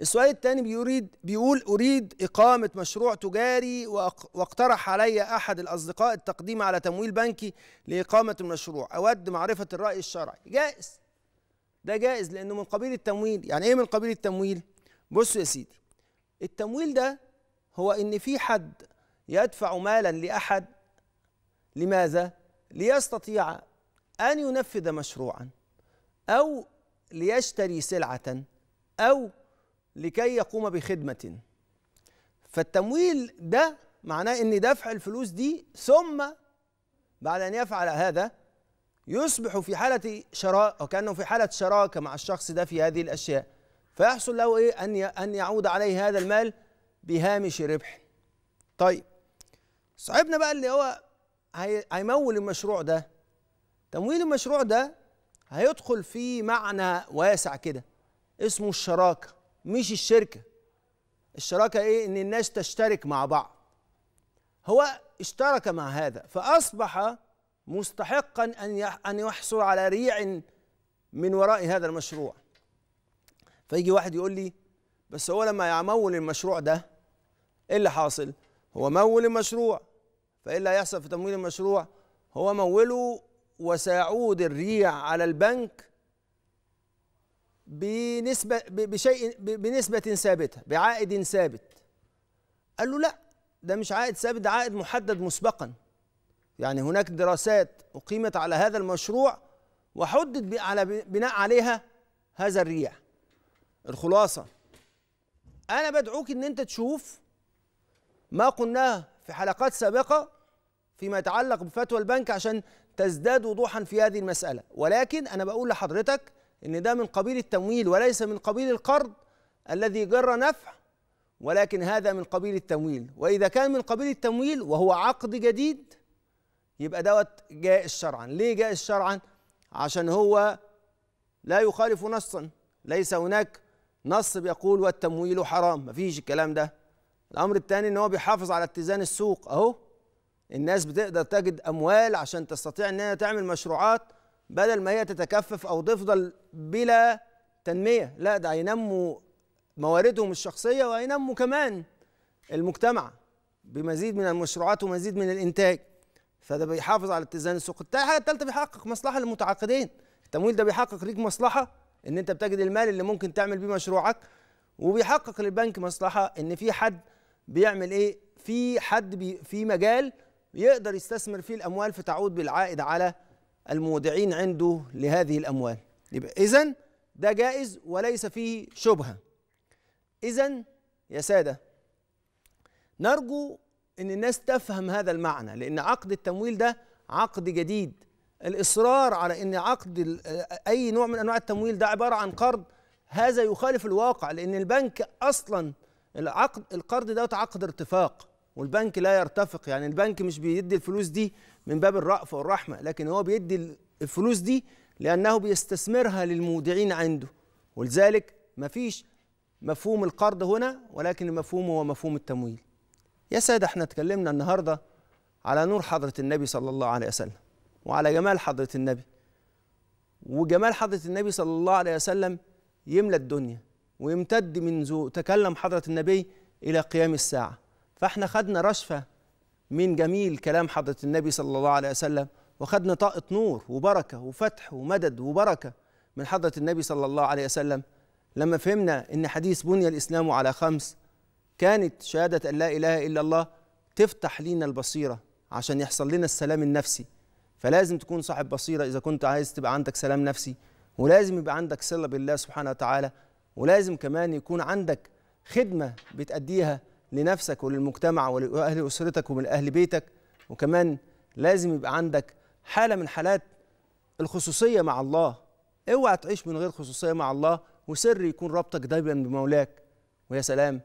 السؤال الثاني بيريد بيقول أريد إقامة مشروع تجاري واقترح علي أحد الأصدقاء التقديم على تمويل بنكي لإقامة المشروع أود معرفة الرأي الشرعي جائز ده جائز لأنه من قبيل التمويل يعني إيه من قبيل التمويل؟ بص يا سيدي التمويل ده هو إن في حد يدفع مالا لأحد لماذا؟ ليستطيع أن ينفذ مشروعا أو ليشتري سلعة أو لكي يقوم بخدمة فالتمويل ده معناه ان دفع الفلوس دي ثم بعد ان يفعل هذا يصبح في حالة شراء وكأنه في حالة شراكة مع الشخص ده في هذه الأشياء فيحصل له إيه أن أن يعود عليه هذا المال بهامش ربح طيب صاحبنا بقى اللي هو هيمول المشروع ده تمويل المشروع ده هيدخل في معنى واسع كده اسمه الشراكه مش الشركه الشراكه ايه ان الناس تشترك مع بعض هو اشترك مع هذا فاصبح مستحقا ان ان يحصل على ريع من وراء هذا المشروع فيجي واحد يقول لي بس هو لما يمول المشروع ده ايه اللي حاصل هو مول المشروع فايه اللي هيحصل في تمويل المشروع هو موله وسيعود الريع على البنك بنسبة بشيء بنسبة ثابتة بعائد ثابت قال له لا ده مش عائد ثابت ده عائد محدد مسبقا يعني هناك دراسات أقيمت على هذا المشروع وحدد على بناء عليها هذا الريع الخلاصة أنا بدعوك إن أنت تشوف ما قلناه في حلقات سابقة فيما يتعلق بفتوى البنك عشان تزداد وضوحا في هذه المسألة ولكن أنا بقول لحضرتك ان ده من قبيل التمويل وليس من قبيل القرض الذي جر نفع ولكن هذا من قبيل التمويل واذا كان من قبيل التمويل وهو عقد جديد يبقى دوت جائز شرعا ليه جائز شرعا عشان هو لا يخالف نصا ليس هناك نص بيقول والتمويل حرام مفيش الكلام ده الامر الثاني ان هو بيحافظ على اتزان السوق اهو الناس بتقدر تجد اموال عشان تستطيع انها تعمل مشروعات بدل ما هي تتكفف او تفضل بلا تنميه لا ده هينموا مواردهم الشخصيه وهينموا كمان المجتمع بمزيد من المشروعات ومزيد من الانتاج فده بيحافظ على اتزان السوق الحاجه الثالثه بيحقق مصلحه للمتعاقدين التمويل ده بيحقق ليك مصلحه ان انت بتجد المال اللي ممكن تعمل بيه مشروعك وبيحقق للبنك مصلحه ان في حد بيعمل ايه في حد بي في مجال يقدر يستثمر فيه الاموال فتعود بالعائد على المودعين عنده لهذه الأموال يبقى إذن ده جائز وليس فيه شبهة إذن يا سادة نرجو أن الناس تفهم هذا المعنى لأن عقد التمويل ده عقد جديد الإصرار على أن عقد أي نوع من أنواع التمويل ده عبارة عن قرض هذا يخالف الواقع لأن البنك أصلا العقد القرض ده عقد ارتفاق والبنك لا يرتفق يعني البنك مش بيدي الفلوس دي من باب الرأفة والرحمة لكن هو بيدي الفلوس دي لأنه بيستثمرها للمودعين عنده ولذلك مفيش مفهوم القرض هنا ولكن المفهوم هو مفهوم التمويل يا سادة احنا اتكلمنا النهاردة على نور حضرة النبي صلى الله عليه وسلم وعلى جمال حضرة النبي وجمال حضرة النبي صلى الله عليه وسلم يملى الدنيا ويمتد منذ تكلم حضرة النبي إلى قيام الساعة فاحنا خدنا رشفه من جميل كلام حضره النبي صلى الله عليه وسلم وخدنا طاقه نور وبركه وفتح ومدد وبركه من حضره النبي صلى الله عليه وسلم لما فهمنا ان حديث بني الاسلام على خمس كانت شهاده ان لا اله الا الله تفتح لينا البصيره عشان يحصل لنا السلام النفسي فلازم تكون صاحب بصيره اذا كنت عايز تبقى عندك سلام نفسي ولازم يبقى عندك صله بالله سبحانه وتعالى ولازم كمان يكون عندك خدمه بتأديها لنفسك وللمجتمع ولأهل أسرتك ومن أهل بيتك وكمان لازم يبقى عندك حالة من حالات الخصوصية مع الله اوعى تعيش من غير خصوصية مع الله وسر يكون ربطك دايما بمولاك ويا سلام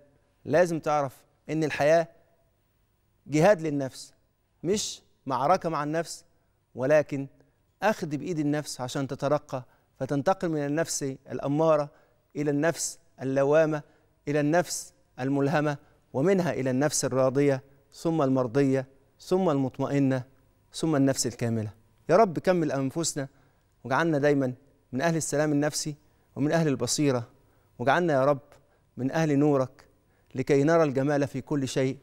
لازم تعرف ان الحياة جهاد للنفس مش معركة مع النفس ولكن أخذ بإيد النفس عشان تترقى فتنتقل من النفس الأمارة إلى النفس اللوامة إلى النفس الملهمة ومنها إلى النفس الراضية ثم المرضية ثم المطمئنة ثم النفس الكاملة يا رب كمل أنفسنا واجعلنا دايما من أهل السلام النفسي ومن أهل البصيرة واجعلنا يا رب من أهل نورك لكي نرى الجمال في كل شيء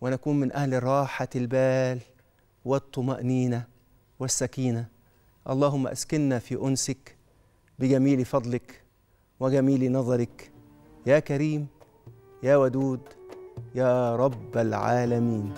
ونكون من أهل راحة البال والطمأنينة والسكينة اللهم أسكننا في أنسك بجميل فضلك وجميل نظرك يا كريم يا ودود يا رب العالمين